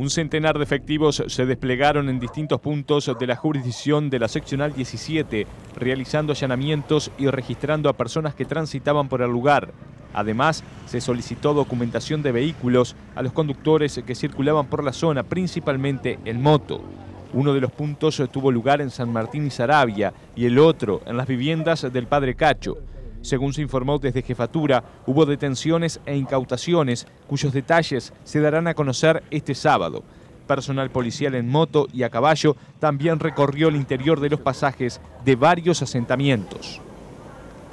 Un centenar de efectivos se desplegaron en distintos puntos de la jurisdicción de la seccional 17, realizando allanamientos y registrando a personas que transitaban por el lugar. Además, se solicitó documentación de vehículos a los conductores que circulaban por la zona, principalmente en moto. Uno de los puntos tuvo lugar en San Martín y Sarabia y el otro en las viviendas del Padre Cacho. Según se informó desde Jefatura, hubo detenciones e incautaciones cuyos detalles se darán a conocer este sábado. Personal policial en moto y a caballo también recorrió el interior de los pasajes de varios asentamientos.